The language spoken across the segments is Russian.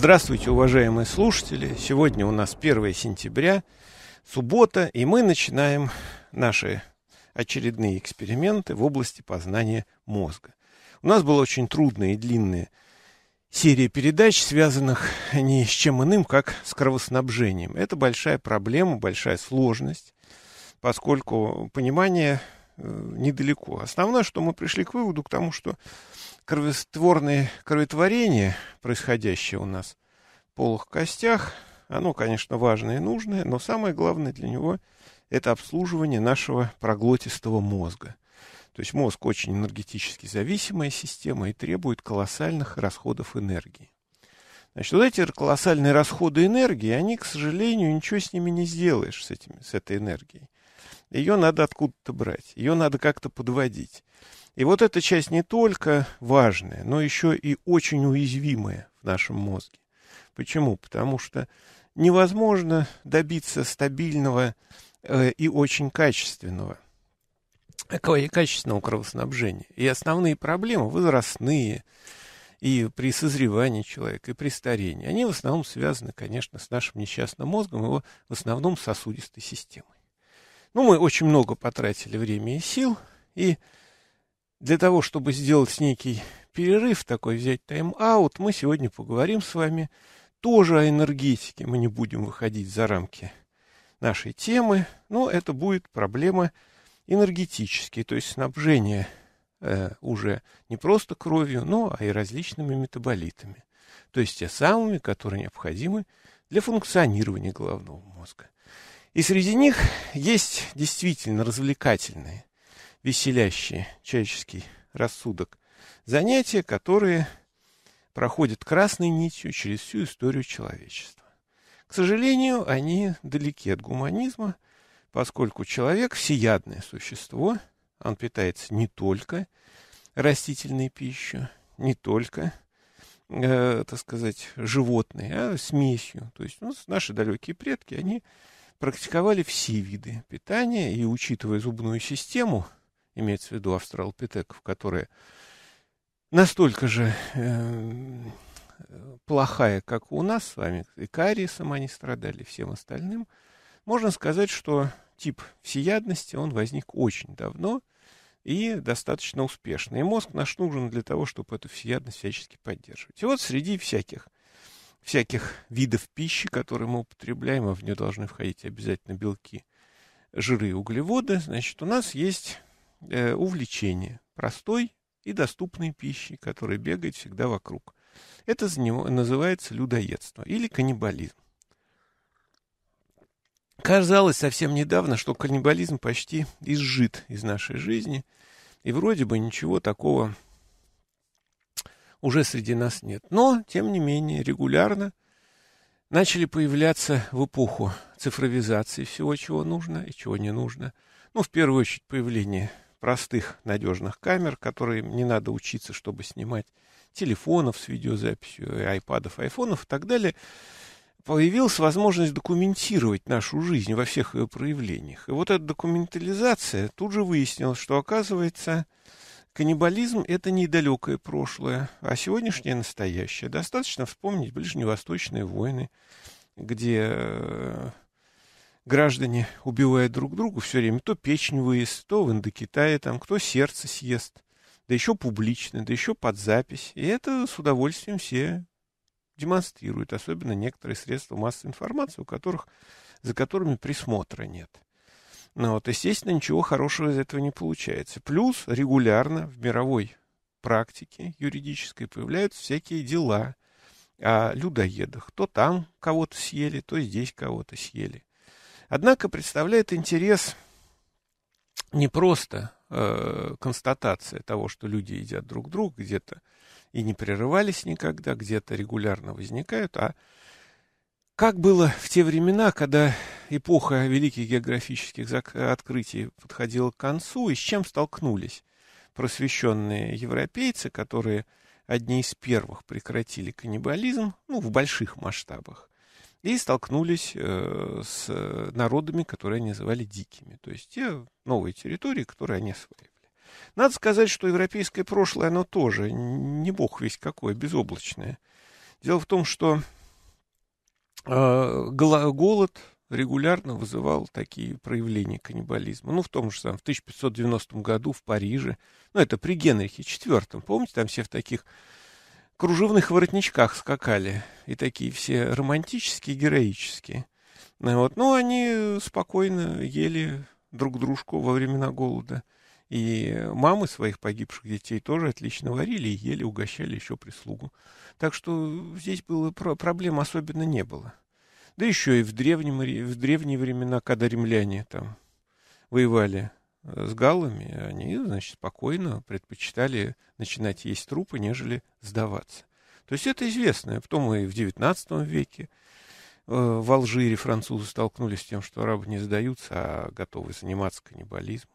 Здравствуйте, уважаемые слушатели! Сегодня у нас 1 сентября, суббота, и мы начинаем наши очередные эксперименты в области познания мозга. У нас была очень трудная и длинная серия передач, связанных не с чем иным, как с кровоснабжением. Это большая проблема, большая сложность, поскольку понимание э, недалеко. Основное, что мы пришли к выводу, к тому, что кровостворное кроветворение, происходящее у нас в полых костях, оно, конечно, важное и нужное, но самое главное для него – это обслуживание нашего проглотистого мозга. То есть мозг очень энергетически зависимая система и требует колоссальных расходов энергии. Значит, вот эти колоссальные расходы энергии, они, к сожалению, ничего с ними не сделаешь, с, этими, с этой энергией. Ее надо откуда-то брать, ее надо как-то подводить. И вот эта часть не только важная, но еще и очень уязвимая в нашем мозге. Почему? Потому что невозможно добиться стабильного э, и очень качественного качественного кровоснабжения. И основные проблемы возрастные, и при созревании человека, и при старении, они в основном связаны, конечно, с нашим несчастным мозгом, его в основном сосудистой системой. Ну, мы очень много потратили времени и сил, и для того, чтобы сделать некий перерыв, такой взять тайм-аут, мы сегодня поговорим с вами тоже о энергетике. Мы не будем выходить за рамки нашей темы, но это будет проблема энергетические, то есть снабжение э, уже не просто кровью, но а и различными метаболитами, то есть те самыми, которые необходимы для функционирования головного мозга. И среди них есть действительно развлекательные веселящие человеческий рассудок. Занятия, которые проходят красной нитью через всю историю человечества. К сожалению, они далеки от гуманизма, поскольку человек – всеядное существо, он питается не только растительной пищей, не только, э, так сказать, животной, а смесью. То есть ну, наши далекие предки, они практиковали все виды питания, и учитывая зубную систему – имеется в виду австралопитеков, которые настолько же э, плохая, как у нас с вами, и кариесом они страдали, и всем остальным, можно сказать, что тип всеядности, он возник очень давно и достаточно успешно. И мозг наш нужен для того, чтобы эту всеядность всячески поддерживать. И вот среди всяких всяких видов пищи, которые мы употребляем, а в нее должны входить обязательно белки, жиры и углеводы, значит, у нас есть Э, увлечение простой и доступной пищей, которая бегает всегда вокруг. Это называется людоедство или каннибализм. Казалось совсем недавно, что каннибализм почти изжит из нашей жизни, и вроде бы ничего такого уже среди нас нет. Но, тем не менее, регулярно начали появляться в эпоху цифровизации всего, чего нужно и чего не нужно. Ну, в первую очередь, появление простых надежных камер, которые не надо учиться, чтобы снимать, телефонов с видеозаписью, айпадов, айфонов и так далее, появилась возможность документировать нашу жизнь во всех ее проявлениях. И вот эта документализация тут же выяснила, что, оказывается, каннибализм – это недалекое прошлое, а сегодняшнее – настоящее. Достаточно вспомнить ближневосточные войны, где э, граждане, убивая друг друга все время, то печень выезд, то в Индокитае там, кто сердце съест, да еще публично, да еще под запись. И это с удовольствием все демонстрируют, особенно некоторые средства массовой информации, у которых, за которыми присмотра нет. Но ну вот, естественно, ничего хорошего из этого не получается. Плюс регулярно в мировой практике юридической появляются всякие дела о людоедах. То там кого-то съели, то здесь кого-то съели. Однако представляет интерес не просто э, констатация того, что люди едят друг друга где-то и не прерывались никогда, где-то регулярно возникают, а как было в те времена, когда эпоха великих географических открытий подходила к концу, и с чем столкнулись просвещенные европейцы, которые одни из первых прекратили каннибализм, ну, в больших масштабах, и столкнулись э, с э, народами, которые они называли дикими, то есть те новые территории, которые они осваивали. Надо сказать, что европейское прошлое, оно тоже не бог весь какое, безоблачное. Дело в том, что э, голод регулярно вызывал такие проявления каннибализма. Ну, в том же самом, в 1590 году в Париже, ну, это при Генрихе IV, помните, там все в таких кружевных воротничках скакали. И такие все романтические, героические. Ну вот. Ну, они спокойно ели друг дружку во времена голода. И мамы своих погибших детей тоже отлично варили и ели, угощали еще прислугу. Так что здесь было, проблем особенно не было. Да еще и в, древнем, в древние времена, когда римляне там воевали с галлами, они, значит, спокойно предпочитали начинать есть трупы, нежели сдаваться. То есть это известно, потом том и в XIX веке э, в Алжире французы столкнулись с тем, что арабы не сдаются, а готовы заниматься каннибализмом.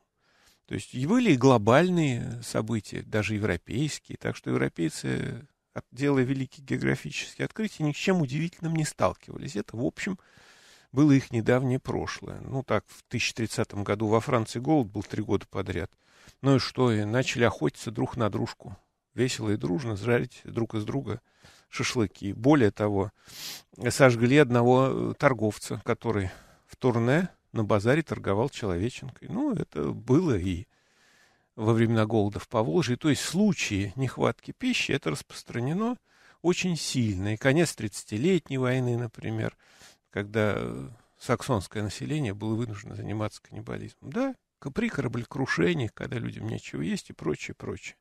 То есть были и глобальные события, даже европейские, так что европейцы, делая великие географические открытия, ни с чем удивительным не сталкивались. Это, в общем, было их недавнее прошлое. Ну так, в 1030 году во Франции голод был три года подряд. Ну и что, и начали охотиться друг на дружку. Весело и дружно жарить друг из друга шашлыки. Более того, сожгли одного э, торговца, который в Турне на базаре торговал человеченкой. Ну, это было и во времена голода в Поволжье. То есть случаи нехватки пищи, это распространено очень сильно. И конец 30-летней войны, например когда э, саксонское население было вынуждено заниматься каннибализмом. Да, при кораблекрушениях, когда людям нечего есть и прочее, прочее.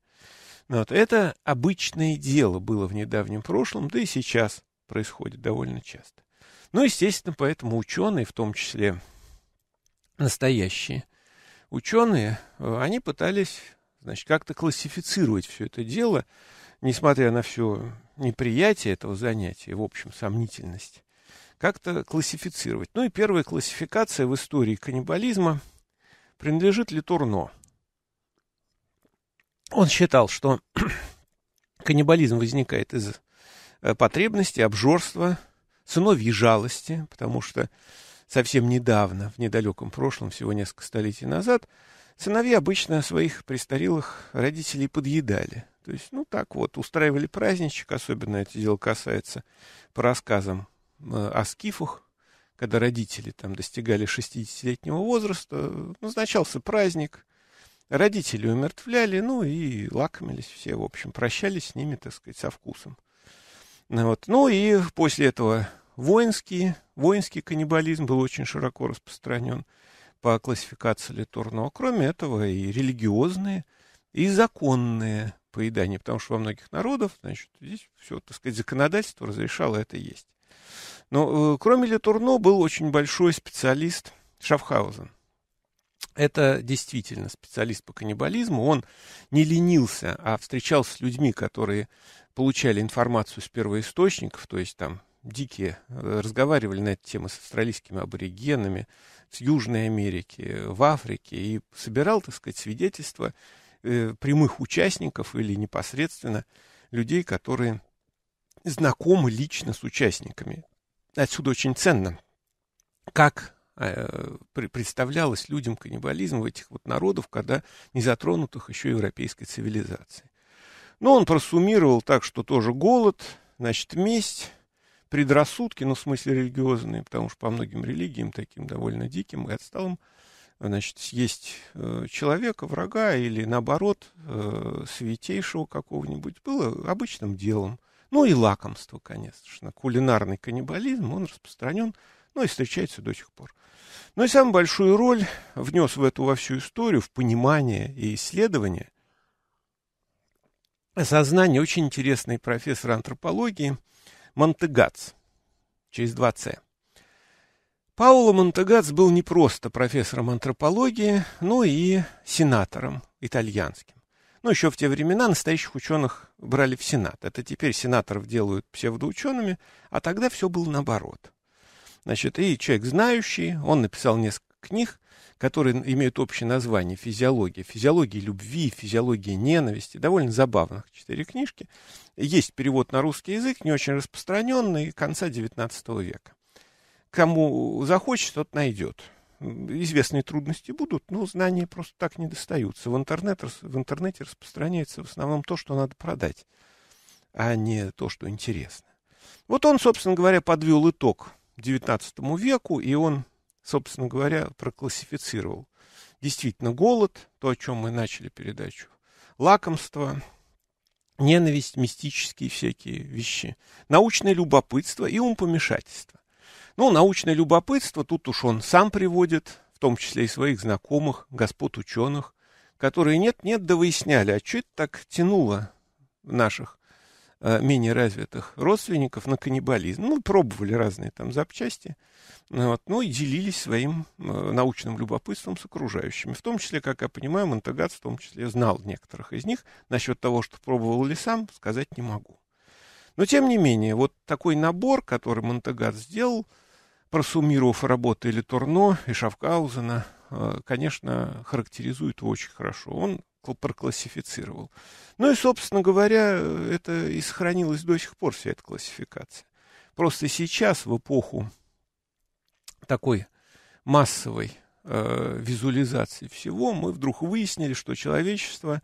Но ну вот это обычное дело было в недавнем прошлом, да и сейчас происходит довольно часто. Ну, естественно, поэтому ученые, в том числе настоящие ученые, э, они пытались, значит, как-то классифицировать все это дело, несмотря на все неприятие этого занятия, в общем, сомнительность как-то классифицировать. Ну и первая классификация в истории каннибализма принадлежит Литурно. Он считал, что каннибализм возникает из э, потребности, обжорства, сыновьей жалости, потому что совсем недавно, в недалеком прошлом, всего несколько столетий назад, сыновья обычно своих престарелых родителей подъедали. То есть, ну так вот, устраивали праздничек, особенно это дело касается по рассказам Э, о скифах, когда родители там достигали 60-летнего возраста, назначался праздник, родители умертвляли, ну и лакомились все, в общем, прощались с ними, так сказать, со вкусом. Ну вот. Ну и после этого воинский, воинский каннибализм был очень широко распространен по классификации Литурного. Кроме этого и религиозные, и законные поедания, потому что во многих народов, значит, здесь все, так сказать, законодательство разрешало это есть. Но ну, э, кроме Летурно был очень большой специалист Шафхаузен. Это действительно специалист по каннибализму. Он не ленился, а встречался с людьми, которые получали информацию с первоисточников, то есть там дикие, э, разговаривали на эту тему с австралийскими аборигенами, с Южной Америки, в Африке, и собирал, так сказать, свидетельства э, прямых участников или непосредственно людей, которые знакомы лично с участниками отсюда очень ценно, как э, представлялось людям каннибализм в этих вот народов, когда не затронутых еще европейской цивилизацией. Но ну, он просуммировал так, что тоже голод, значит, месть, предрассудки, ну, в смысле религиозные, потому что по многим религиям, таким довольно диким и отсталым, значит, съесть э, человека, врага или, наоборот, э, святейшего какого-нибудь было обычным делом – ну и лакомство, конечно. Кулинарный каннибализм, он распространен, ну и встречается до сих пор. Но ну и самую большую роль внес в эту во всю историю, в понимание и исследование сознание очень интересный профессор антропологии Монтегац, через 2С. Пауло Монтегац был не просто профессором антропологии, но и сенатором итальянским. Ну, еще в те времена настоящих ученых брали в Сенат. Это теперь сенаторов делают псевдоучеными, а тогда все было наоборот. Значит, и человек знающий, он написал несколько книг, которые имеют общее название «Физиология», «Физиология любви», «Физиология ненависти», довольно забавных четыре книжки. Есть перевод на русский язык, не очень распространенный, конца XIX века. Кому захочет, тот найдет известные трудности будут, но знания просто так не достаются. В, интернет, в интернете распространяется в основном то, что надо продать, а не то, что интересно. Вот он, собственно говоря, подвел итог XIX веку, и он, собственно говоря, проклассифицировал. Действительно, голод, то, о чем мы начали передачу, лакомство, ненависть, мистические всякие вещи, научное любопытство и ум помешательства. Ну, научное любопытство тут уж он сам приводит, в том числе и своих знакомых, господ ученых, которые нет-нет да выясняли, а что это так тянуло наших э, менее развитых родственников на каннибализм. Ну, пробовали разные там запчасти, ну, вот, ну и делились своим э, научным любопытством с окружающими. В том числе, как я понимаю, Монтагат в том числе знал некоторых из них. Насчет того, что пробовал ли сам, сказать не могу. Но, тем не менее, вот такой набор, который Монтегат сделал – просуммировав работы Турно и Шавкаузена, э, конечно, характеризует его очень хорошо. Он проклассифицировал. Ну и, собственно говоря, это и сохранилось до сих пор вся эта классификация. Просто сейчас, в эпоху такой массовой э, визуализации всего, мы вдруг выяснили, что человечество,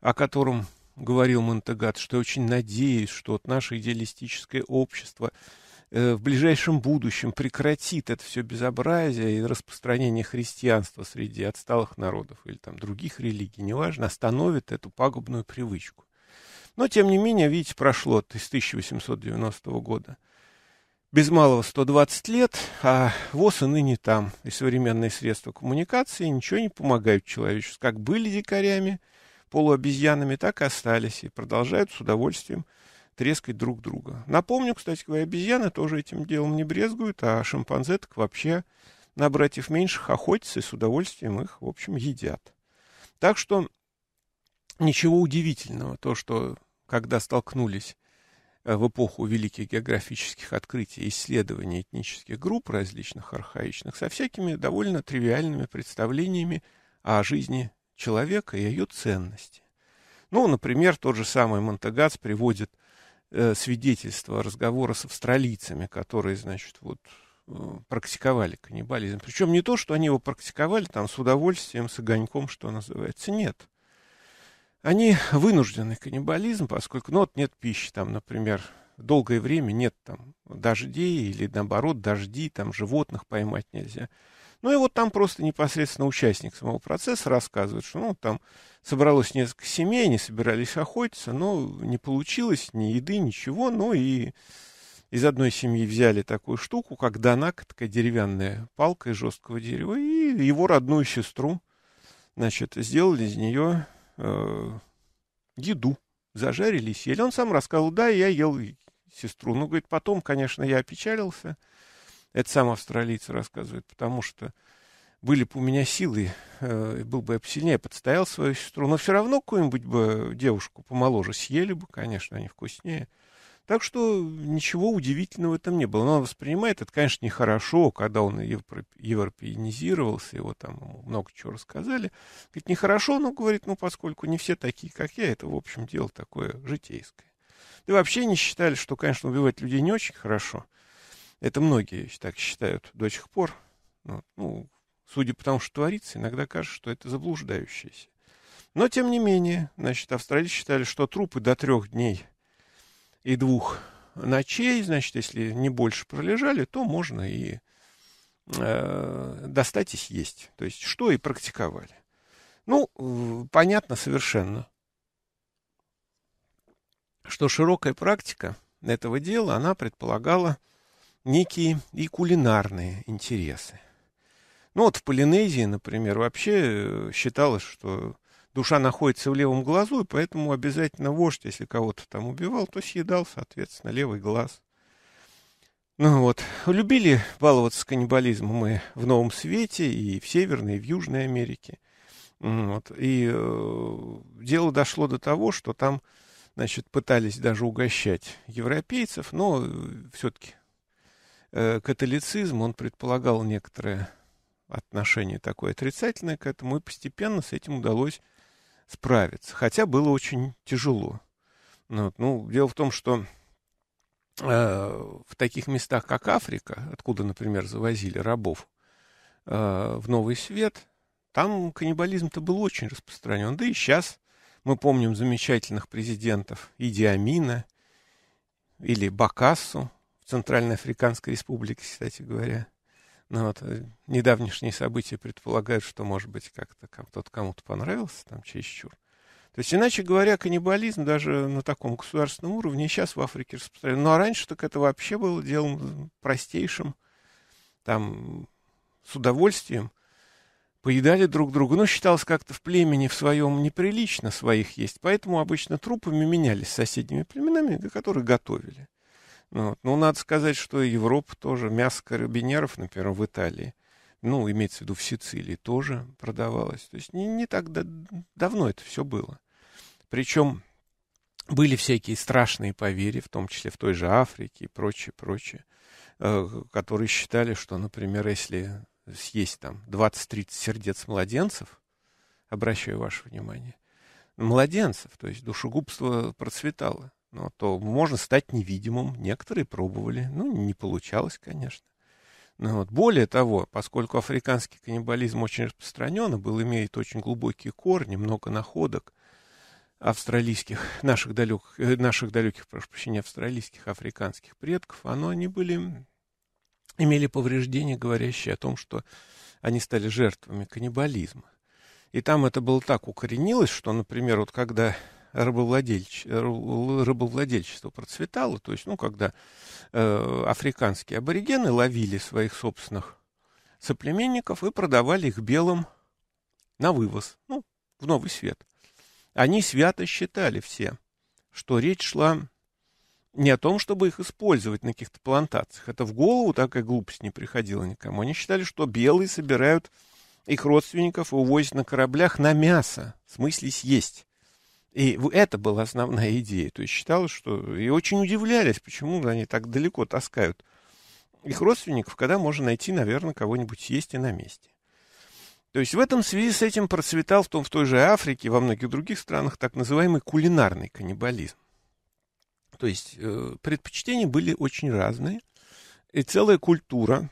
о котором говорил Монтегат, что я очень надеюсь, что вот наше идеалистическое общество – Э, в ближайшем будущем прекратит это все безобразие и распространение христианства среди отсталых народов или там других религий, неважно, остановит эту пагубную привычку. Но, тем не менее, видите, прошло с 1890 года без малого 120 лет, а ВОЗ и ныне там, и современные средства коммуникации ничего не помогают человечеству. Как были дикарями, полуобезьянами, так и остались, и продолжают с удовольствием трескать друг друга. Напомню, кстати говоря, обезьяны тоже этим делом не брезгуют, а шимпанзе так вообще на братьев меньших охотятся и с удовольствием их, в общем, едят. Так что ничего удивительного то, что когда столкнулись э, в эпоху великих географических открытий исследований этнических групп различных архаичных со всякими довольно тривиальными представлениями о жизни человека и о ее ценности. Ну, например, тот же самый Монтегац приводит э, свидетельства разговора с австралийцами, которые, значит, вот э, практиковали каннибализм. Причем не то, что они его практиковали там с удовольствием, с огоньком, что называется. Нет. Они вынуждены каннибализм, поскольку, ну вот нет пищи там, например, долгое время нет там дождей или наоборот дожди, там животных поймать нельзя. Ну и вот там просто непосредственно участник самого процесса рассказывает, что ну, там собралось несколько семей, они собирались охотиться, но не получилось ни еды, ничего. Ну и из одной семьи взяли такую штуку, как донак, такая деревянная палка из жесткого дерева, и его родную сестру, значит, сделали из нее э, еду, зажарили, и съели. Он сам рассказал, да, я ел сестру. Ну, говорит, потом, конечно, я опечалился, это сам австралиец рассказывает, потому что были бы у меня силы, э, был бы я посильнее, подстоял свою сестру, но все равно какую-нибудь бы девушку помоложе съели бы, конечно, они вкуснее. Так что ничего удивительного в этом не было. Но он воспринимает это, конечно, нехорошо, когда он европеинизировался, его там много чего рассказали. Говорит, нехорошо, но ну, говорит, ну, поскольку не все такие, как я, это, в общем, дело такое житейское. Да вообще не считали, что, конечно, убивать людей не очень хорошо – это многие так считают до сих пор. Ну, ну, судя по тому, что творится, иногда кажется, что это заблуждающиеся. Но, тем не менее, значит, австралийцы считали, что трупы до трех дней и двух ночей, значит, если не больше пролежали, то можно и э, достать и съесть. То есть, что и практиковали. Ну, понятно совершенно, что широкая практика этого дела, она предполагала некие и кулинарные интересы. Ну вот в Полинезии, например, вообще э, считалось, что душа находится в левом глазу, и поэтому обязательно вождь, если кого-то там убивал, то съедал, соответственно, левый глаз. Ну вот, любили баловаться каннибализмом мы в Новом Свете, и в Северной, и в Южной Америке. Вот. И э, дело дошло до того, что там, значит, пытались даже угощать европейцев, но э, все-таки Э, католицизм, он предполагал некоторое отношение такое отрицательное к этому, и постепенно с этим удалось справиться. Хотя было очень тяжело. Ну вот. Ну, дело в том, что э, в таких местах, как Африка, откуда, например, завозили рабов э, в Новый Свет, там каннибализм-то был очень распространен. Да и сейчас мы помним замечательных президентов Иди Амина или Бакассу, в Африканской Республике, кстати говоря. Ну, вот, э, недавнешние события предполагают, что, может быть, как-то кто-то кому-то понравился, там, чересчур. То есть, иначе говоря, каннибализм даже на таком государственном уровне сейчас в Африке распространен. Ну, а раньше так это вообще было делом простейшим, там, с удовольствием. Поедали друг друга. Ну, считалось как-то в племени в своем неприлично своих есть. Поэтому обычно трупами менялись с соседними племенами, которые готовили. Вот. Но ну, надо сказать, что Европа тоже, мясо карабинеров, например, в Италии, ну, имеется в виду в Сицилии, тоже продавалось. То есть не, не так да, давно это все было. Причем были всякие страшные поверья, в том числе в той же Африке и прочее, прочее, э, которые считали, что, например, если съесть там 20-30 сердец младенцев, обращаю ваше внимание, младенцев, то есть душегубство процветало ну, то можно стать невидимым. Некоторые пробовали, ну, не получалось, конечно. Ну, вот. Более того, поскольку африканский каннибализм очень распространен и был, имеет очень глубокие корни, много находок австралийских, наших далеких, э, наших далеких, прошу прощения, австралийских, африканских предков, оно они были, имели повреждения, говорящие о том, что они стали жертвами каннибализма. И там это было так укоренилось, что, например, вот когда рабовладельч... рабовладельчество процветало, то есть, ну, когда э, африканские аборигены ловили своих собственных соплеменников и продавали их белым на вывоз, ну, в новый свет. Они свято считали все, что речь шла не о том, чтобы их использовать на каких-то плантациях. Это в голову такая глупость не приходила никому. Они считали, что белые собирают их родственников и увозят на кораблях на мясо, в смысле съесть. И это была основная идея. То есть считалось, что... И очень удивлялись, почему они так далеко таскают их родственников, когда можно найти, наверное, кого-нибудь съесть и на месте. То есть в этом связи с этим процветал в, том, в той же Африке, во многих других странах так называемый кулинарный каннибализм. То есть э, предпочтения были очень разные, и целая культура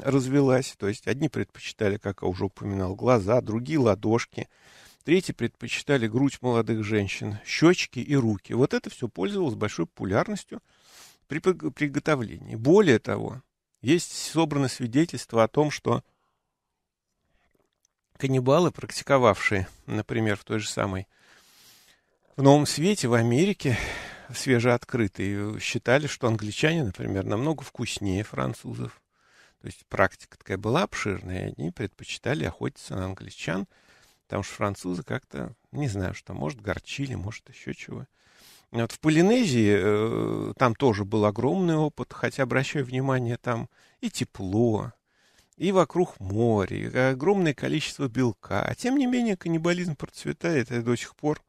развелась. То есть одни предпочитали, как я уже упоминал, глаза, другие ладошки – Третьи предпочитали грудь молодых женщин, щечки и руки. Вот это все пользовалось большой популярностью при приготовлении. Более того, есть собраны свидетельства о том, что каннибалы, практиковавшие, например, в той же самой в Новом Свете, в Америке, свежеоткрытые, считали, что англичане, например, намного вкуснее французов. То есть практика такая была обширная, и они предпочитали охотиться на англичан – Потому что французы как-то, не знаю что, может, горчили, может, еще чего. Вот в Полинезии э, там тоже был огромный опыт, хотя, обращаю внимание, там и тепло, и вокруг море, и огромное количество белка. А тем не менее каннибализм процветает, и до сих пор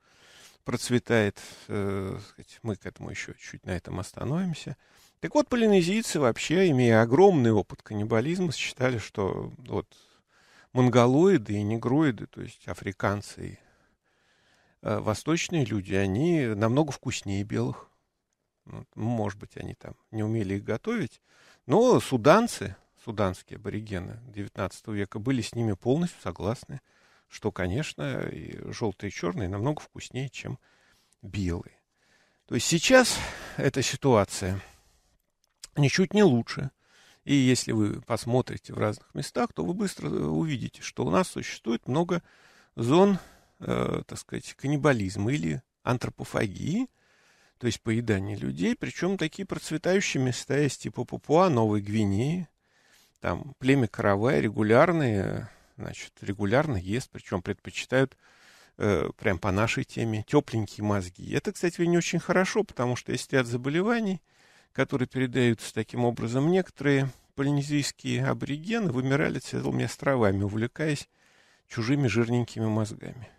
процветает. Э, мы к этому еще чуть на этом остановимся. Так вот, полинезийцы вообще, имея огромный опыт каннибализма, считали, что вот монголоиды и негроиды, то есть африканцы и э, восточные люди, они намного вкуснее белых. Ну, может быть, они там не умели их готовить. Но суданцы, суданские аборигены 19 века были с ними полностью согласны, что, конечно, и желтые и черные намного вкуснее, чем белые. То есть сейчас эта ситуация ничуть не лучше – и если вы посмотрите в разных местах, то вы быстро э, увидите, что у нас существует много зон, э, так сказать, каннибализма или антропофагии, то есть поедания людей, причем такие процветающие места есть типа Папуа, Новой Гвинеи, там племя каравая регулярные, значит, регулярно ест, причем предпочитают э, прям по нашей теме тепленькие мозги. Это, кстати, не очень хорошо, потому что есть ряд заболеваний, который передаются таким образом, некоторые полинезийские аборигены вымирали целыми островами, увлекаясь чужими жирненькими мозгами.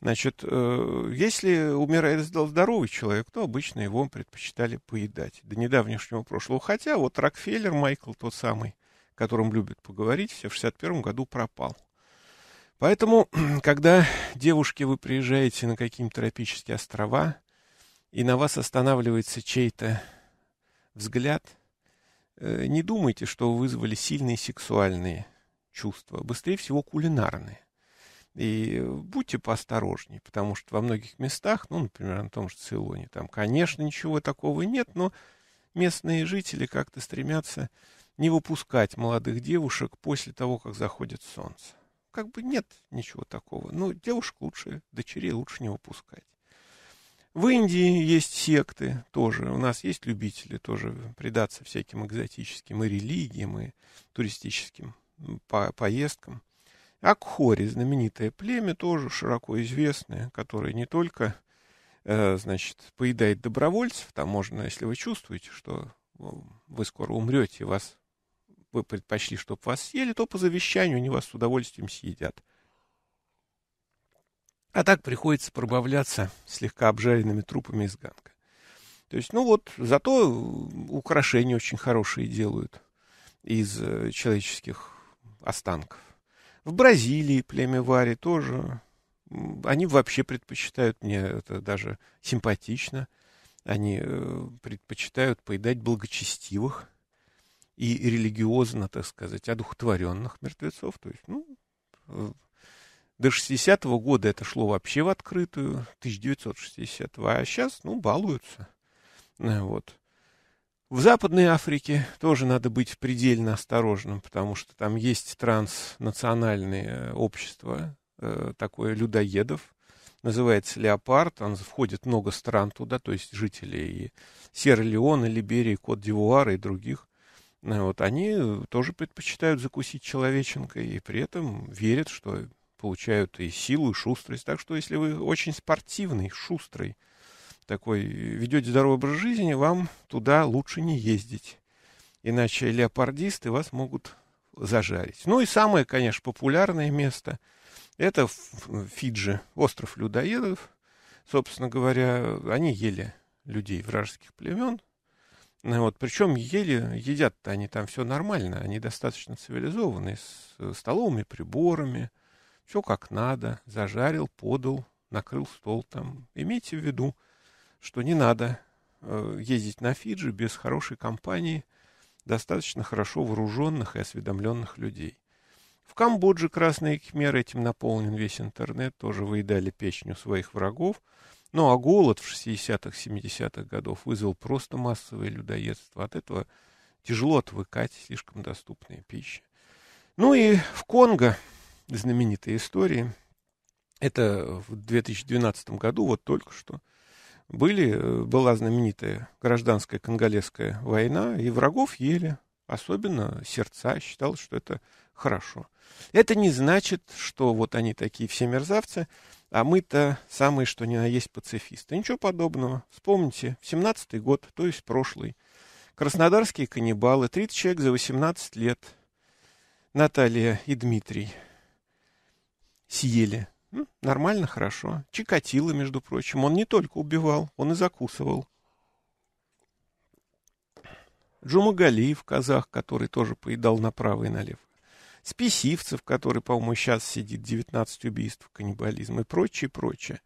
Значит, э, если умирает здоровый человек, то обычно его предпочитали поедать до недавнего прошлого. Хотя вот Рокфеллер Майкл, тот самый, о любят поговорить, все в 61 году пропал. Поэтому, когда, девушки, вы приезжаете на какие-нибудь тропические острова, и на вас останавливается чей-то взгляд. Э, не думайте, что вызвали сильные сексуальные чувства. Быстрее всего кулинарные. И будьте поосторожнее, потому что во многих местах, ну, например, на том же Цейлоне, там, конечно, ничего такого нет, но местные жители как-то стремятся не выпускать молодых девушек после того, как заходит солнце. Как бы нет ничего такого. Но ну, девушек лучше, дочерей лучше не выпускать. В Индии есть секты тоже, у нас есть любители тоже предаться всяким экзотическим и религиям, и туристическим по поездкам. Акхори, знаменитое племя, тоже широко известное, которое не только э, значит, поедает добровольцев, там можно, если вы чувствуете, что вы скоро умрете, вас, вы предпочли, чтобы вас съели, то по завещанию они вас с удовольствием съедят – а так приходится пробавляться слегка обжаренными трупами из ганка. То есть, ну вот, зато украшения очень хорошие делают из э, человеческих останков. В Бразилии племя Вари тоже. Они вообще предпочитают, мне это даже симпатично, они э, предпочитают поедать благочестивых и религиозно, так сказать, одухотворенных мертвецов. То есть, ну, э, до 60 -го года это шло вообще в открытую, 1960 -го, а сейчас, ну, балуются. Э, вот. В Западной Африке тоже надо быть предельно осторожным, потому что там есть транснациональные э, общества, э, такое людоедов, называется «Леопард», он входит много стран туда, то есть жителей Сierra-Леона, Либерии, Кот-Дивуара и других. Вот, они тоже предпочитают закусить человеченкой и при этом верят, что получают и силу, и шустрость. Так что если вы очень спортивный, шустрый, такой, ведете здоровый образ жизни, вам туда лучше не ездить. Иначе леопардисты вас могут зажарить. Ну и самое, конечно, популярное место – это Фиджи, остров людоедов. Собственно говоря, они ели людей вражеских племен. Ну вот, причем ели, едят они там все нормально, они достаточно цивилизованные, с э, столовыми приборами – все как надо, зажарил, подал, накрыл стол там. Имейте в виду, что не надо э, ездить на Фиджи без хорошей компании, достаточно хорошо вооруженных и осведомленных людей. В Камбодже красные кхмеры, этим наполнен весь интернет, тоже выедали печень у своих врагов. Ну а голод в 60-х, 70-х годов вызвал просто массовое людоедство. От этого тяжело отвыкать, слишком доступная пища. Ну и в Конго знаменитой истории. Это в 2012 году, вот только что, были, э, была знаменитая гражданская конголезская война, и врагов ели, особенно сердца, считал, что это хорошо. Это не значит, что вот они такие все мерзавцы, а мы-то самые, что ни на есть пацифисты. Ничего подобного. Вспомните, 17-й год, то есть прошлый. Краснодарские каннибалы, 30 человек за 18 лет. Наталья и Дмитрий съели. Нормально, хорошо. Чикатило, между прочим. Он не только убивал, он и закусывал. Джумагалиев, казах, который тоже поедал направо и налево. Списивцев, который, по-моему, сейчас сидит 19 убийств, каннибализм и прочее, прочее.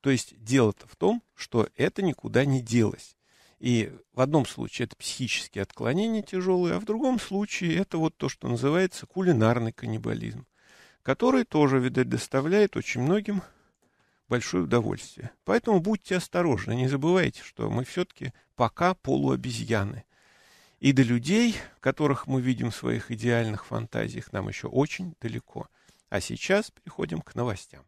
То есть дело-то в том, что это никуда не делось. И в одном случае это психические отклонения тяжелые, а в другом случае это вот то, что называется кулинарный каннибализм который тоже, видать, доставляет очень многим большое удовольствие. Поэтому будьте осторожны, не забывайте, что мы все-таки пока полуобезьяны. И до людей, которых мы видим в своих идеальных фантазиях, нам еще очень далеко. А сейчас переходим к новостям.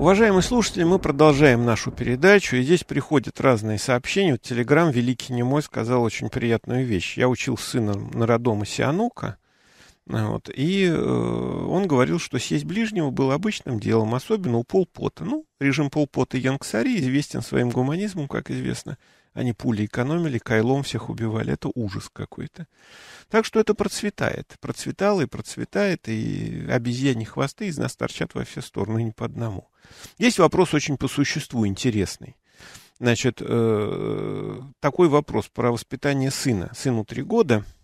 Уважаемые слушатели, мы продолжаем нашу передачу, и здесь приходят разные сообщения. Вот Телеграм «Великий немой» сказал очень приятную вещь. Я учил сына на родом Сианука – вот. И э, он говорил, что съесть ближнего было обычным делом, особенно у Полпота. Ну, режим Полпота и Янгсари известен своим гуманизмом, как известно. Они пули экономили, кайлом всех убивали. Это ужас какой-то. Так что это процветает. Процветало и процветает, и обезьяни хвосты из нас торчат во все стороны, не по одному. Есть вопрос очень по существу интересный. Значит, э, такой вопрос про воспитание сына. Сыну три года –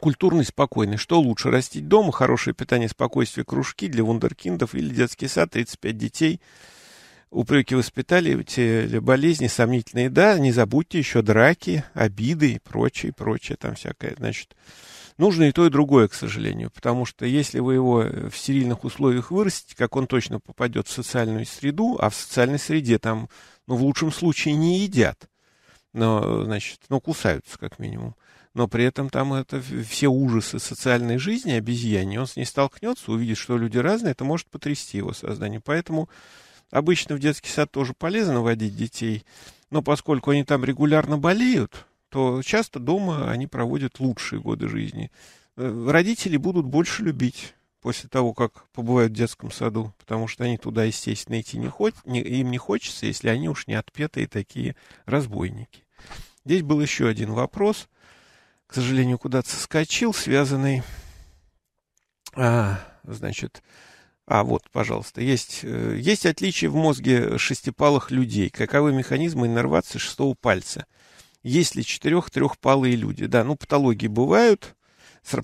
культурный, спокойный. Что лучше, растить дома, хорошее питание, спокойствие, кружки для вундеркиндов или детский сад, 35 детей, упреки эти болезни, сомнительные, да, не забудьте еще драки, обиды и прочее, прочее, там всякое, значит, нужно и то, и другое, к сожалению, потому что если вы его э, в стерильных условиях вырастите, как он точно попадет в социальную среду, а в социальной среде там, ну, в лучшем случае не едят, но, э, значит, но ну, кусаются, как минимум но при этом там это все ужасы социальной жизни обезьяне, он с ней столкнется, увидит, что люди разные, это может потрясти его сознание. Поэтому обычно в детский сад тоже полезно водить детей, но поскольку они там регулярно болеют, то часто дома они проводят лучшие годы жизни. Э, родители будут больше любить после того, как побывают в детском саду, потому что они туда, естественно, идти не хоть, не, им не хочется, если они уж не отпетые такие разбойники. Здесь был еще один вопрос к сожалению, куда-то соскочил, связанный... А, значит... А, вот, пожалуйста, есть, э, есть отличия в мозге шестипалых людей. Каковы механизмы иннервации шестого пальца? Есть ли четырех-трехпалые люди? Да, ну, патологии бывают,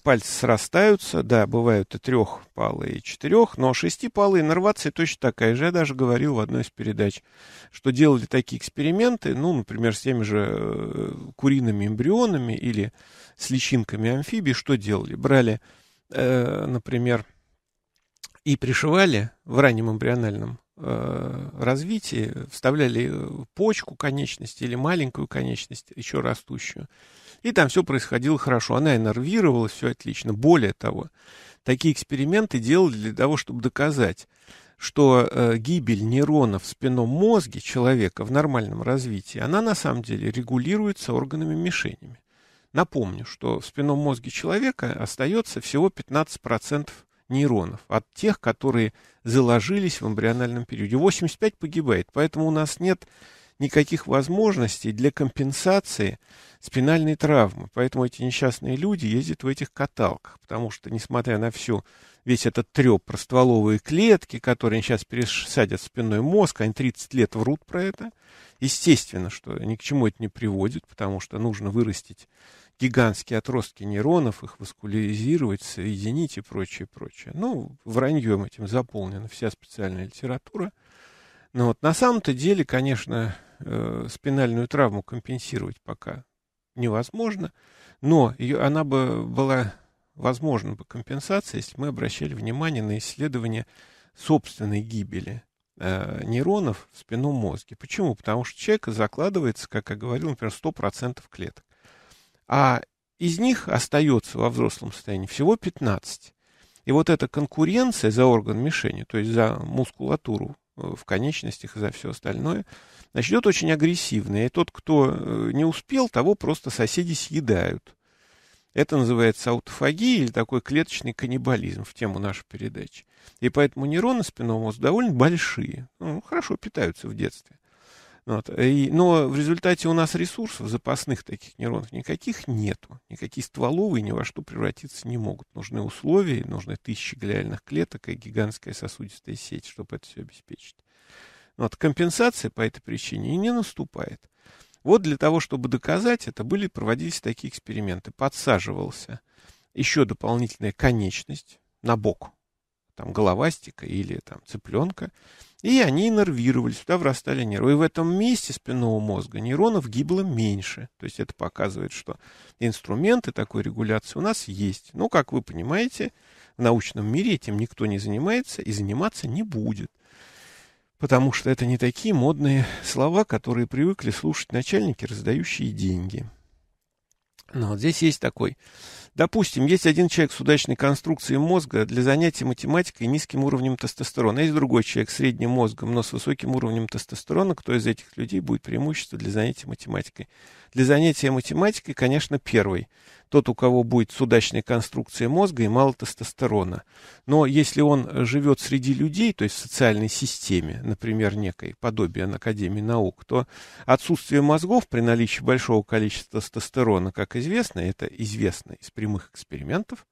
пальцы срастаются, да, бывают и трехпалые, и четырех, но шестипалые норвации точно такая же. Я даже говорил в одной из передач, что делали такие эксперименты, ну, например, с теми же э, куриными эмбрионами или с личинками амфибий, что делали? Брали, э, например, и пришивали в раннем эмбриональном э, развитии, вставляли э, почку конечности или маленькую конечность, еще растущую, и там все происходило хорошо. Она иннервировалась, все отлично. Более того, такие эксперименты делали для того, чтобы доказать, что э, гибель нейронов в спинном мозге человека в нормальном развитии, она на самом деле регулируется органами-мишенями. Напомню, что в спинном мозге человека остается всего 15% нейронов от тех, которые заложились в эмбриональном периоде. 85 погибает, поэтому у нас нет никаких возможностей для компенсации спинальной травмы. Поэтому эти несчастные люди ездят в этих каталках, потому что, несмотря на всю весь этот треп про стволовые клетки, которые сейчас пересадят спинной мозг, они 30 лет врут про это. Естественно, что ни к чему это не приводит, потому что нужно вырастить гигантские отростки нейронов, их васкулизировать, соединить и прочее, прочее. Ну, враньем этим заполнена вся специальная литература. Но ну вот на самом-то деле, конечно, э, спинальную травму компенсировать пока невозможно, но ее, она бы была возможна бы компенсация, если мы обращали внимание на исследование собственной гибели э, нейронов в спинном мозге. Почему? Потому что человек закладывается, как я говорил, например, 100% клеток. А из них остается во взрослом состоянии всего 15. И вот эта конкуренция за орган мишени, то есть за мускулатуру э, в конечностях и за все остальное – начнет очень агрессивно. И тот, кто э, не успел, того просто соседи съедают. Это называется аутофагия или такой клеточный каннибализм в тему нашей передачи. И поэтому нейроны спинного мозга довольно большие. Ну, хорошо питаются в детстве. Вот. И, но в результате у нас ресурсов запасных таких нейронов никаких нету. Никакие стволовые ни во что превратиться не могут. Нужны условия, нужны тысячи глиальных клеток и гигантская сосудистая сеть, чтобы это все обеспечить. Ну, вот компенсация по этой причине и не наступает. Вот для того, чтобы доказать это, были проводились такие эксперименты. Подсаживался еще дополнительная конечность на бок, там головастика или там цыпленка, и они нервировали, туда врастали нервы. И в этом месте спинного мозга нейронов гибло меньше. То есть это показывает, что инструменты такой регуляции у нас есть. Но, как вы понимаете, в научном мире этим никто не занимается и заниматься не будет потому что это не такие модные слова, которые привыкли слушать начальники, раздающие деньги. Но вот здесь есть такой Допустим, есть один человек с удачной конструкцией мозга для занятий математикой и низким уровнем тестостерона. Есть другой человек с средним мозгом, но с высоким уровнем тестостерона. Кто из этих людей будет преимущество для занятий математикой? Для занятия математикой, конечно, первый. Тот, у кого будет с удачной конструкцией мозга и мало тестостерона. Но если он э, живет среди людей, то есть в социальной системе, например, некой подобие Академии наук, то отсутствие мозгов при наличии большого количества тестостерона, как известно, это известно из прямых экспериментов,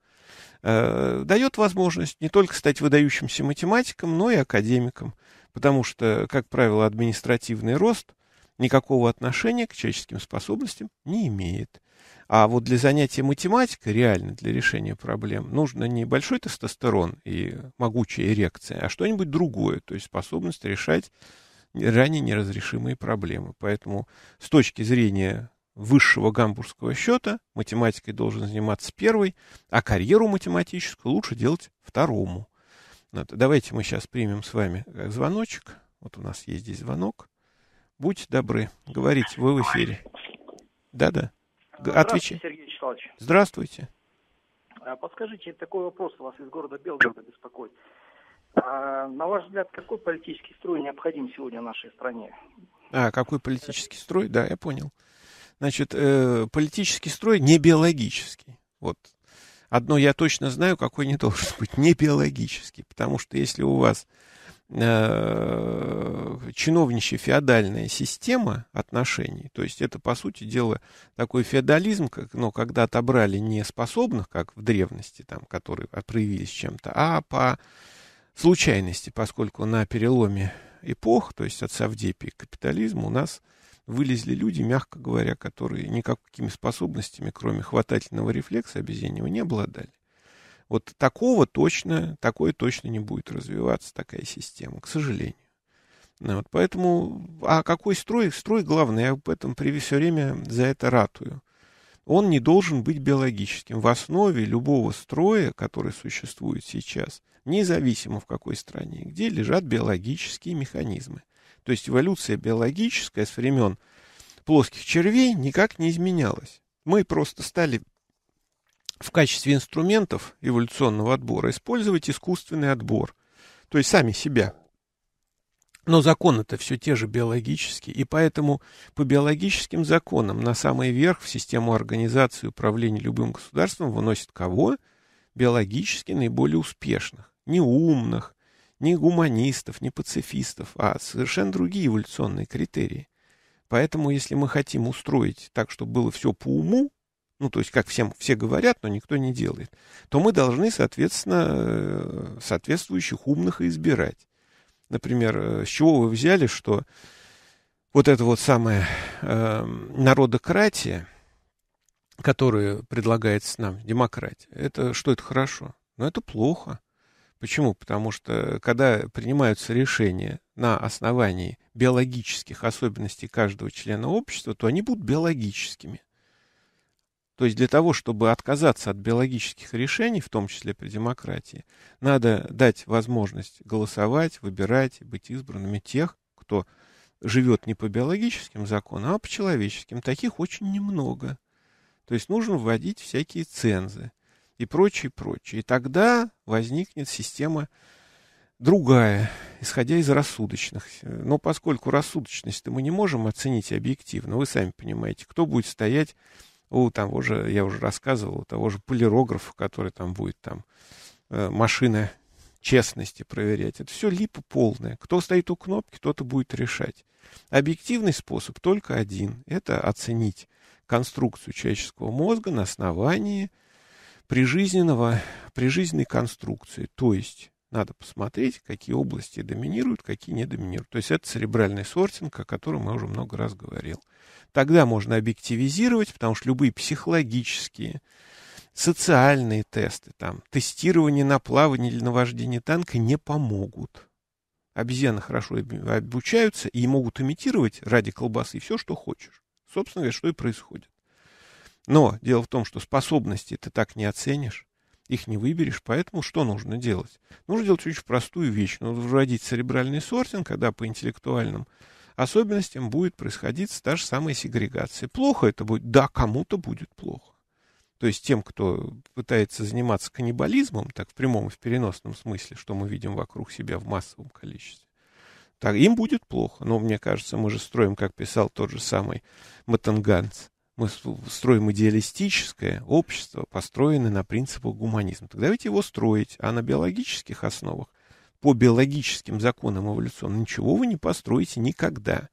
э, дает возможность не только стать выдающимся математиком, но и академиком, потому что, как правило, административный рост никакого отношения к человеческим способностям не имеет. А вот для занятия математикой, реально для решения проблем, нужно не большой тестостерон и могучая эрекция, а что-нибудь другое, то есть способность решать ранее неразрешимые проблемы. Поэтому с точки зрения высшего гамбургского счета, математикой должен заниматься первый, а карьеру математическую лучше делать второму. Вот, давайте мы сейчас примем с вами э, звоночек. Вот у нас есть здесь звонок. Будьте добры, говорите, вы в эфире. Да-да. Отвечай. Сергей Вячеславович. Здравствуйте. А, подскажите, такой вопрос у вас из города Белгорода беспокоит. А, на ваш взгляд, какой политический строй необходим сегодня в нашей стране? А, какой политический строй? Да, я понял. Значит, э, политический строй не биологический. Вот. Одно я точно знаю, какой не должен быть, не биологический. Потому что если у вас э, чиновничья феодальная система отношений, то есть это, по сути дела, такой феодализм, как, ну, когда отобрали не способных, как в древности, там, которые проявились чем-то, а по случайности, поскольку на переломе эпох, то есть от Савдепии к капитализму, у нас вылезли люди, мягко говоря, которые никакими способностями, кроме хватательного рефлекса обезьяньего, не обладали. Вот такого точно, такое точно не будет развиваться, такая система, к сожалению. Ну вот поэтому, а какой строй? Строй главный, я об этом при все время за это ратую. Он не должен быть биологическим. В основе любого строя, который существует сейчас, независимо в какой стране, где лежат биологические механизмы. То есть эволюция биологическая с времен плоских червей никак не изменялась. Мы просто стали в качестве инструментов эволюционного отбора использовать искусственный отбор, то есть сами себя. Но закон это все те же биологические, и поэтому по биологическим законам на самый верх в систему организации управления любым государством выносят кого? Биологически наиболее успешных, неумных, ни гуманистов, ни пацифистов, а совершенно другие эволюционные критерии. Поэтому, если мы хотим устроить так, чтобы было все по уму, ну, то есть, как всем все говорят, но никто не делает, то мы должны, соответственно, э, соответствующих умных избирать. Например, э, с чего вы взяли, что вот эта вот самая э, народократия, которую предлагается нам, демократия, это что это хорошо? Ну, это плохо. Почему? Потому что когда принимаются решения на основании биологических особенностей каждого члена общества, то они будут биологическими. То есть для того, чтобы отказаться от биологических решений, в том числе при демократии, надо дать возможность голосовать, выбирать, быть избранными тех, кто живет не по биологическим законам, а по человеческим. Таких очень немного. То есть нужно вводить всякие цензы и прочее, прочее. И тогда возникнет система другая, исходя из рассудочных. Но поскольку рассудочность мы не можем оценить объективно, вы сами понимаете, кто будет стоять у того же, я уже рассказывал, у того же полирографа, который там будет там э, машина честности проверять. Это все липо полное. Кто стоит у кнопки, кто-то будет решать. Объективный способ только один. Это оценить конструкцию человеческого мозга на основании прижизненного, прижизненной конструкции. То есть надо посмотреть, какие области доминируют, какие не доминируют. То есть это церебральный сортинг, о котором я уже много раз говорил. Тогда можно объективизировать, потому что любые психологические, социальные тесты, там, тестирование на плавание или на вождение танка не помогут. Обезьяны хорошо обучаются и могут имитировать ради колбасы все, что хочешь. Собственно говоря, что и происходит. Но дело в том, что способности ты так не оценишь, их не выберешь, поэтому что нужно делать? Нужно делать очень простую вещь, нужно вводить церебральный сортинг, когда по интеллектуальным особенностям будет происходить та же самая сегрегация. Плохо это будет? Да, кому-то будет плохо. То есть тем, кто пытается заниматься каннибализмом, так в прямом и в переносном смысле, что мы видим вокруг себя в массовом количестве, так им будет плохо. Но мне кажется, мы же строим, как писал тот же самый Матанганц, мы строим идеалистическое общество, построенное на принципах гуманизма. Так давайте его строить, а на биологических основах, по биологическим законам эволюционным, ничего вы не построите никогда.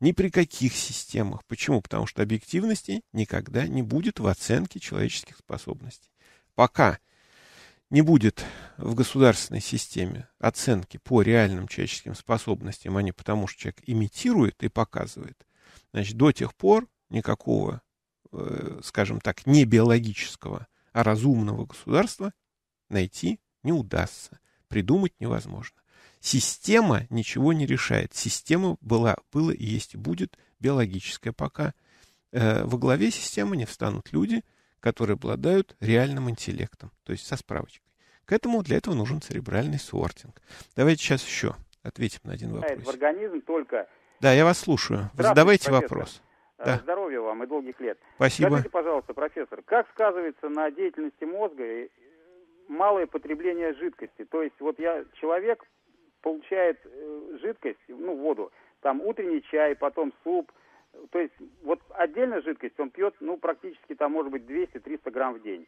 Ни при каких системах. Почему? Потому что объективности никогда не будет в оценке человеческих способностей. Пока не будет в государственной системе оценки по реальным человеческим способностям, а не потому, что человек имитирует и показывает, значит, до тех пор никакого, э, скажем так, не биологического, а разумного государства найти не удастся, придумать невозможно. Система ничего не решает. Система была, была и есть и будет биологическая пока. Э, во главе системы не встанут люди, которые обладают реальным интеллектом, то есть со справочкой. К этому для этого нужен церебральный сортинг. Давайте сейчас еще ответим на один вопрос. В организм только... Да, я вас слушаю. Задавайте профессор. вопрос. Да. Э, здоровья вам и долгих лет. Спасибо. Скажите, пожалуйста, профессор, как сказывается на деятельности мозга э, малое потребление жидкости? То есть вот я человек получает э, жидкость, ну, воду, там утренний чай, потом суп, то есть вот отдельная жидкость он пьет, ну, практически там, может быть, 200-300 грамм в день.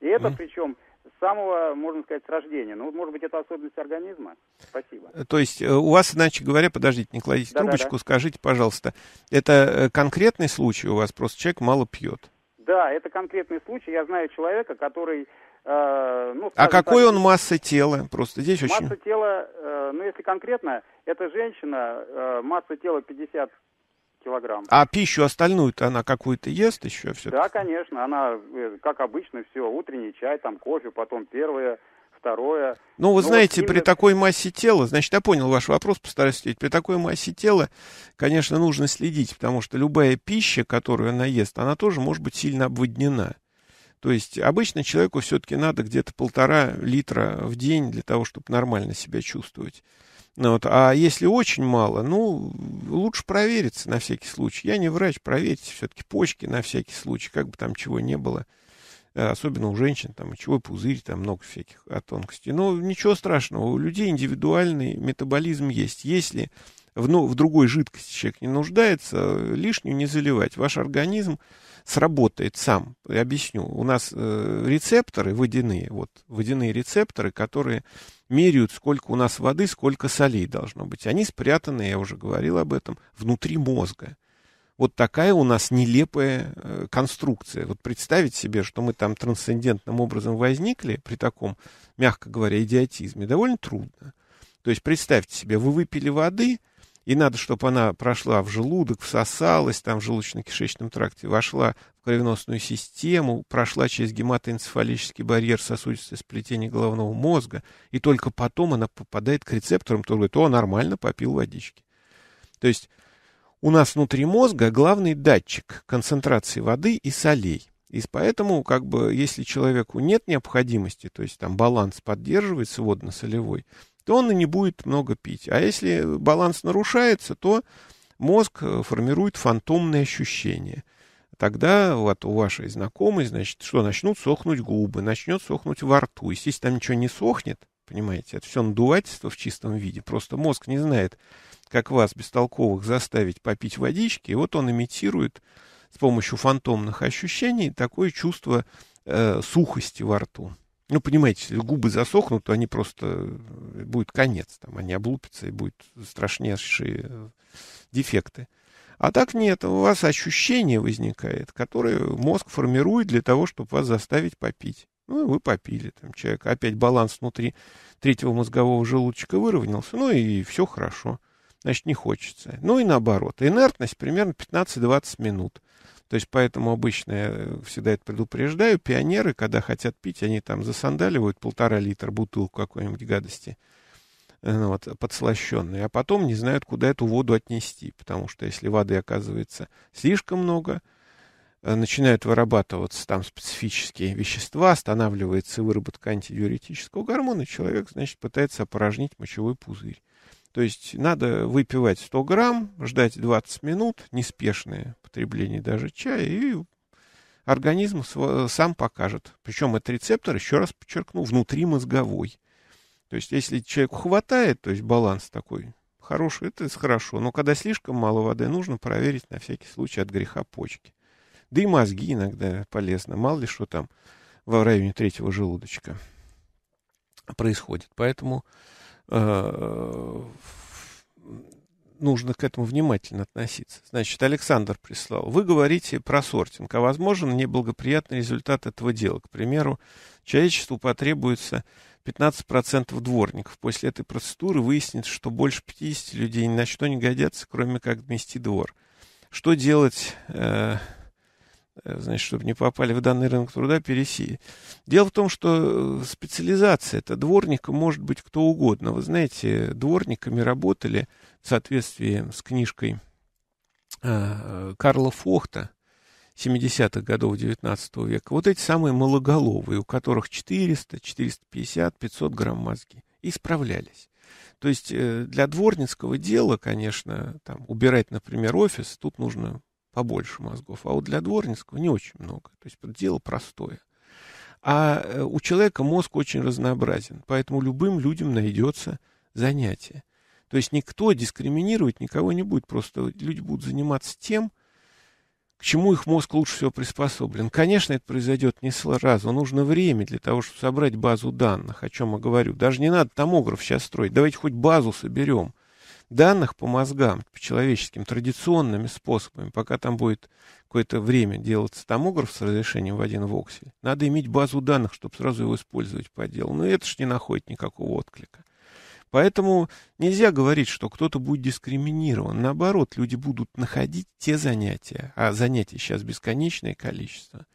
И это mm. причем самого, можно сказать, с рождения. Ну, может быть, это особенность организма. Спасибо. Э, то есть э, у вас, иначе говоря, подождите, не кладите да, трубочку, да, да. скажите, пожалуйста, это э, конкретный случай у вас, просто человек мало пьет? Да, это конкретный случай. Я знаю человека, который... Э, ну, а какой так, он масса тела? Просто здесь масса очень... Масса тела, э, ну, если конкретно, это женщина, э, масса тела 50 килограмм. А пищу остальную-то она какую-то ест еще все? Да, конечно, она, э, как обычно, все, утренний чай, там кофе, потом первое, второе. Ну, вы Но знаете, вот именно... при такой массе тела, значит, я понял ваш вопрос, постараюсь ответить, при такой массе тела, конечно, нужно следить, потому что любая пища, которую она ест, она тоже может быть сильно обводнена. То есть обычно человеку все-таки надо где-то полтора литра в день для того, чтобы нормально себя чувствовать. Ну вот. А если очень мало, ну, лучше провериться на всякий случай. Я не врач, проверьте все-таки почки на всякий случай, как бы там чего не было. Э, особенно у женщин, там, мочевой пузырь, там много всяких а, тонкостей. Но ну, ничего страшного, у людей индивидуальный метаболизм есть. Если в, ну, в другой жидкости человек не нуждается, лишнюю не заливать. Ваш организм сработает сам. Я объясню. У нас э, рецепторы водяные, вот водяные рецепторы, которые меряют, сколько у нас воды, сколько солей должно быть. Они спрятаны, я уже говорил об этом, внутри мозга. Вот такая у нас нелепая э, конструкция. Вот представить себе, что мы там трансцендентным образом возникли при таком, мягко говоря, идиотизме, довольно трудно. То есть представьте себе, вы выпили воды, и надо, чтобы она прошла в желудок, всосалась там в желудочно-кишечном тракте, вошла в кровеносную систему, прошла через гематоэнцефалический барьер сосудистое сплетение головного мозга, и только потом она попадает к рецепторам, то говорит, о, нормально, попил водички. То есть у нас внутри мозга главный датчик концентрации воды и солей. И поэтому, как бы, если человеку нет необходимости, то есть там баланс поддерживается водно-солевой, то он и не будет много пить. А если баланс нарушается, то мозг э, формирует фантомные ощущения. Тогда вот у вашей знакомой, значит, что начнут сохнуть губы, начнет сохнуть во рту. Естественно, там ничего не сохнет, понимаете, это все надувательство в чистом виде. Просто мозг не знает, как вас, бестолковых, заставить попить водички, и вот он имитирует с помощью фантомных ощущений такое чувство э, сухости во рту. Ну, понимаете, если губы засохнут, то они просто... Э, будет конец, там, они облупятся, и будут страшнейшие э, дефекты. А так нет, у вас ощущение возникает, которое мозг формирует для того, чтобы вас заставить попить. Ну, и вы попили, там, человек. Опять баланс внутри третьего мозгового желудочка выровнялся, ну, и все хорошо. Значит, не хочется. Ну, и наоборот. Инертность примерно 15-20 минут. То есть поэтому обычно я э, всегда это предупреждаю. Пионеры, когда хотят пить, они там засандаливают полтора литра бутылку какой-нибудь гадости э, ну вот, подслащенной, а потом не знают, куда эту воду отнести, потому что если воды оказывается слишком много, э, начинают вырабатываться там специфические вещества, останавливается выработка антидиуретического гормона, человек, значит, пытается опорожнить мочевой пузырь. То есть надо выпивать 100 грамм, ждать 20 минут, неспешное потребление даже чая, и организм сам покажет. Причем этот рецептор, еще раз подчеркну, внутримозговой. То есть если человеку хватает, то есть баланс такой хороший, это хорошо. Но когда слишком мало воды, нужно проверить на всякий случай от греха почки. Да и мозги иногда полезно. Мало ли что там во районе третьего желудочка происходит. Поэтому Э, нужно к этому внимательно относиться. Значит, Александр прислал. Вы говорите про сортинг, а возможен неблагоприятный результат этого дела. К примеру, человечеству потребуется 15% дворников. После этой процедуры выяснится, что больше 50 людей ни на что не годятся, кроме как мести двор. Что делать э, Э, значит, чтобы не попали в данный рынок труда, пересеять. Дело в том, что э, специализация это дворником может быть кто угодно. Вы знаете, дворниками работали в соответствии с книжкой э, Карла Фохта 70-х годов 19 века. Вот эти самые малоголовые, у которых 400, 450, 500 грамм мозги. И справлялись. То есть для дворницкого дела, конечно, там, убирать, например, офис, тут нужно побольше мозгов, а вот для дворницкого не очень много. То есть дело простое. А э, у человека мозг очень разнообразен, поэтому любым людям найдется занятие. То есть никто дискриминировать никого не будет, просто люди будут заниматься тем, к чему их мозг лучше всего приспособлен. Конечно, это произойдет не сразу, нужно время для того, чтобы собрать базу данных, о чем я говорю. Даже не надо томограф сейчас строить, давайте хоть базу соберем – данных по мозгам, по человеческим, традиционными способами, пока там будет какое-то время делаться томограф с разрешением в один воксель, надо иметь базу данных, чтобы сразу его использовать по делу. Но это ж не находит никакого отклика. Поэтому нельзя говорить, что кто-то будет дискриминирован. Наоборот, люди будут находить те занятия, а занятий сейчас бесконечное количество,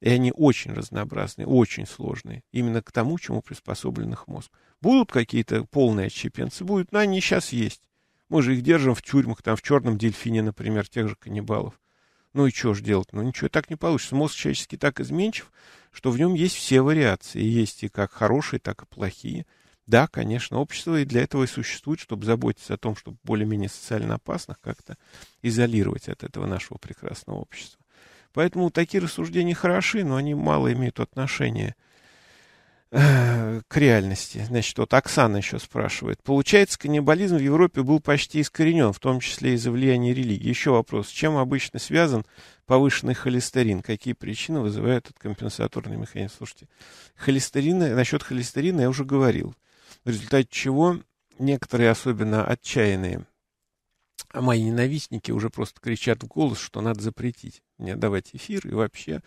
и они очень разнообразные, очень сложные, именно к тому, чему приспособлен их мозг. Будут какие-то полные отщепенцы, будут, но они сейчас есть. Мы же их держим в тюрьмах, там, в черном дельфине, например, тех же каннибалов. Ну и что же делать? Ну ничего, так не получится. Мозг человеческий так изменчив, что в нем есть все вариации. Есть и как хорошие, так и плохие. Да, конечно, общество и для этого и существует, чтобы заботиться о том, чтобы более-менее социально опасных как-то изолировать от этого нашего прекрасного общества. Поэтому такие рассуждения хороши, но они мало имеют отношения к реальности. Значит, вот Оксана еще спрашивает. Получается, каннибализм в Европе был почти искоренен, в том числе из-за влияния религии. Еще вопрос. чем обычно связан повышенный холестерин? Какие причины вызывают этот компенсаторный механизм? Слушайте, холестерина, насчет холестерина я уже говорил. В результате чего некоторые, особенно отчаянные а мои ненавистники уже просто кричат в голос, что надо запретить мне давать эфир и вообще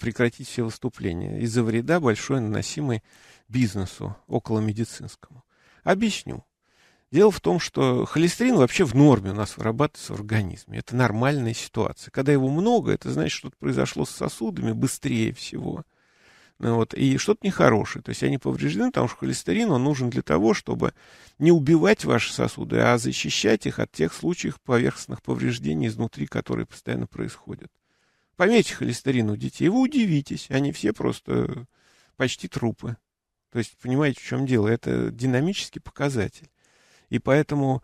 прекратить все выступления из-за вреда большой наносимой бизнесу около медицинскому. Объясню. Дело в том, что холестерин вообще в норме у нас вырабатывается в организме. Это нормальная ситуация. Когда его много, это значит, что-то произошло с сосудами быстрее всего – вот, и что-то нехорошее. То есть они повреждены, потому что холестерин, он нужен для того, чтобы не убивать ваши сосуды, а защищать их от тех случаев поверхностных повреждений изнутри, которые постоянно происходят. Пометьте холестерин у детей, вы удивитесь. Они все просто почти трупы. То есть, понимаете, в чем дело? Это динамический показатель. И поэтому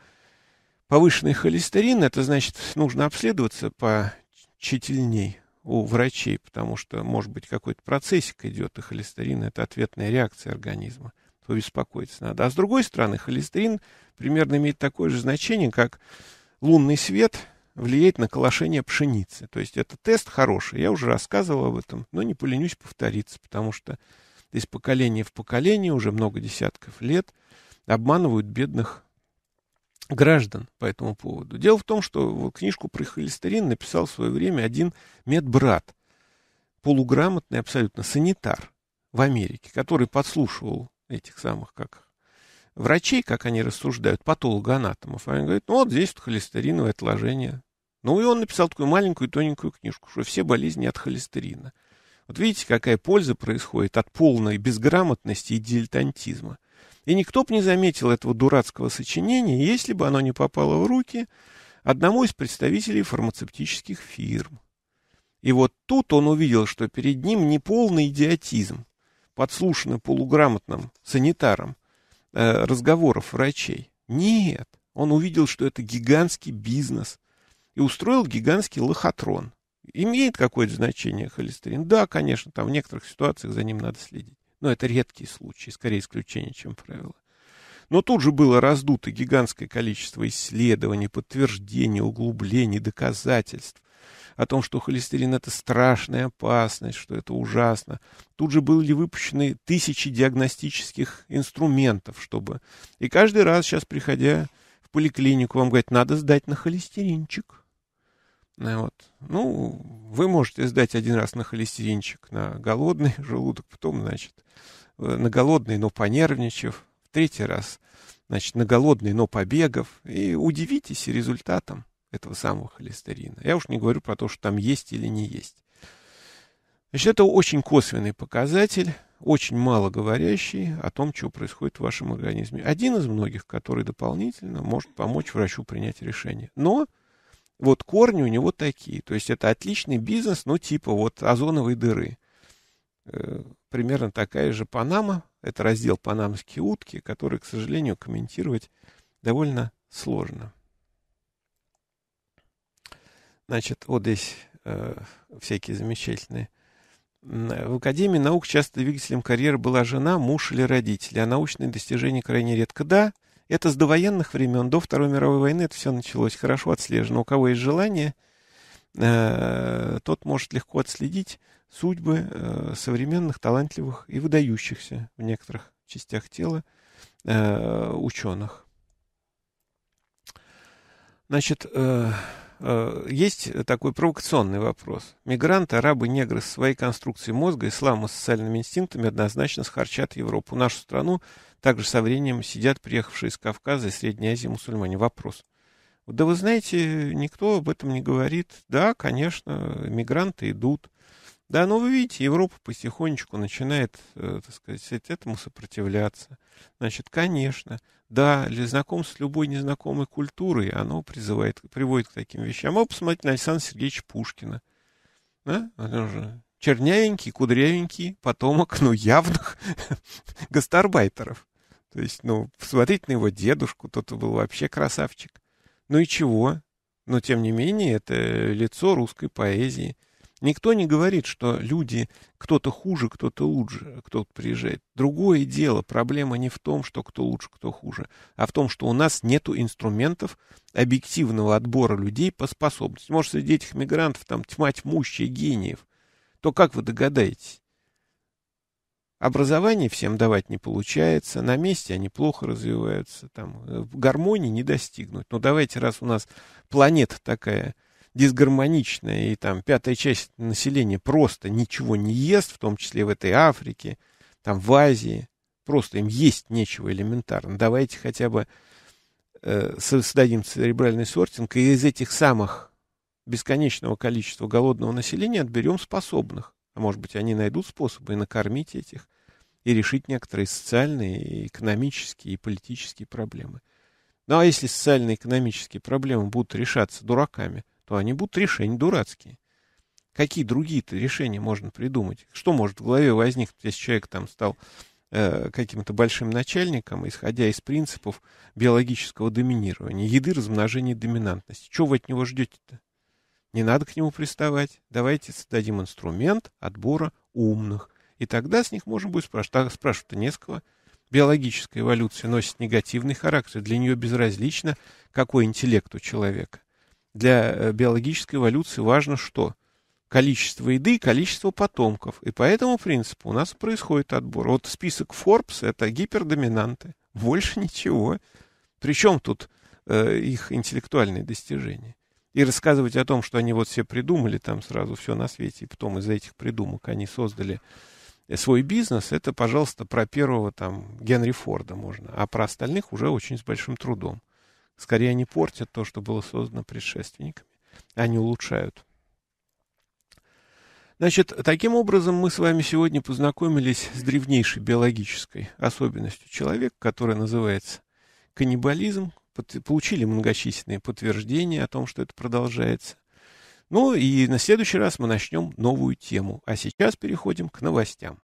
повышенный холестерин, это значит, нужно обследоваться по тщательней, у врачей, потому что, может быть, какой-то процессик идет, и холестерин – это ответная реакция организма, то беспокоиться надо. А с другой стороны, холестерин примерно имеет такое же значение, как лунный свет влияет на колошение пшеницы. То есть это тест хороший, я уже рассказывал об этом, но не поленюсь повториться, потому что из поколения в поколение, уже много десятков лет, обманывают бедных граждан по этому поводу. Дело в том, что книжку про холестерин написал в свое время один медбрат, полуграмотный абсолютно санитар в Америке, который подслушивал этих самых как врачей, как они рассуждают, патологоанатомов. А они говорят, ну вот здесь вот холестериновое отложение. Ну и он написал такую маленькую тоненькую книжку, что все болезни от холестерина. Вот видите, какая польза происходит от полной безграмотности и дилетантизма. И никто бы не заметил этого дурацкого сочинения, если бы оно не попало в руки одному из представителей фармацевтических фирм. И вот тут он увидел, что перед ним не полный идиотизм, подслушанный полуграмотным санитаром э, разговоров врачей. Нет, он увидел, что это гигантский бизнес и устроил гигантский лохотрон. Имеет какое-то значение холестерин? Да, конечно, там в некоторых ситуациях за ним надо следить. Но это редкий случай, скорее исключение, чем правило. Но тут же было раздуто гигантское количество исследований, подтверждений, углублений, доказательств о том, что холестерин – это страшная опасность, что это ужасно. Тут же были выпущены тысячи диагностических инструментов, чтобы... И каждый раз сейчас, приходя в поликлинику, вам говорят, надо сдать на холестеринчик. Вот. Ну, вы можете сдать один раз на холестеринчик, на голодный желудок, потом, значит, э, на голодный, но понервничав, в третий раз, значит, на голодный, но побегов, и удивитесь результатом этого самого холестерина. Я уж не говорю про то, что там есть или не есть. Значит, это очень косвенный показатель, очень мало говорящий о том, что происходит в вашем организме. Один из многих, который дополнительно может помочь врачу принять решение. Но вот корни у него такие. То есть это отличный бизнес, ну типа вот озоновой дыры. Э, примерно такая же Панама. Это раздел «Панамские утки», который, к сожалению, комментировать довольно сложно. Значит, вот здесь э, всякие замечательные. Э, в Академии наук часто двигателем карьеры была жена, муж или родители, а научные достижения крайне редко да – это с довоенных времен, до Второй мировой войны это все началось, хорошо отслежено. У кого есть желание, э, тот может легко отследить судьбы э, современных, талантливых и выдающихся в некоторых частях тела э, ученых. Значит, Э, есть такой провокационный вопрос. Мигранты, арабы, негры с своей конструкцией мозга, ислама социальными инстинктами однозначно схорчат Европу. Нашу страну также со временем сидят приехавшие из Кавказа и Средней Азии мусульмане. Вопрос. Да вы знаете, никто об этом не говорит. Да, конечно, мигранты идут. Да, но ну, вы видите, Европа потихонечку начинает, э, так сказать, этому сопротивляться. Значит, конечно, да, для знакомств с любой незнакомой культурой оно призывает, приводит к таким вещам. А посмотрите на Александра Сергеевича Пушкина. Да? Он же чернявенький, кудрявенький потомок, ну, явных гастарбайтеров. То есть, ну, посмотрите на его дедушку, тот был вообще красавчик. Ну и чего? Но, тем не менее, это лицо русской поэзии. Никто не говорит, что люди, кто-то хуже, кто-то лучше, кто-то приезжает. Другое дело, проблема не в том, что кто лучше, кто хуже, а в том, что у нас нет инструментов объективного отбора людей по способности. Может, среди этих мигрантов там тьма тьмущая, гениев. То как вы догадаетесь? Образование всем давать не получается, на месте они плохо развиваются, там э, гармонии не достигнуть. Но ну, давайте, раз у нас планета такая – дисгармоничная, и там пятая часть населения просто ничего не ест, в том числе в этой Африке, там в Азии, просто им есть нечего элементарно. Давайте хотя бы э, создадим церебральный сортинг, и из этих самых бесконечного количества голодного населения отберем способных. А может быть, они найдут способы и накормить этих, и решить некоторые социальные, и экономические, и политические проблемы. Ну а если социально-экономические проблемы будут решаться дураками – то они будут решения дурацкие. Какие другие-то решения можно придумать? Что может в голове возникнуть, если человек там стал э, каким-то большим начальником, исходя из принципов биологического доминирования, еды, размножения, доминантности? Чего вы от него ждете-то? Не надо к нему приставать. Давайте создадим инструмент отбора умных. И тогда с них можно будет спрашивать. А спрашивать-то не Биологическая эволюция носит негативный характер. Для нее безразлично, какой интеллект у человека. Для э, биологической эволюции важно что? Количество еды и количество потомков. И по этому принципу у нас происходит отбор. Вот список Forbes – это гипердоминанты. Больше ничего. Причем тут э, их интеллектуальные достижения? И рассказывать о том, что они вот все придумали там сразу все на свете, и потом из этих придумок они создали э, свой бизнес, это, пожалуйста, про первого там Генри Форда можно, а про остальных уже очень с большим трудом. Скорее, они портят то, что было создано предшественниками. Они улучшают. Значит, таким образом мы с вами сегодня познакомились с древнейшей биологической особенностью человека, которая называется каннибализм. Получили многочисленные подтверждения о том, что это продолжается. Ну и на следующий раз мы начнем новую тему. А сейчас переходим к новостям.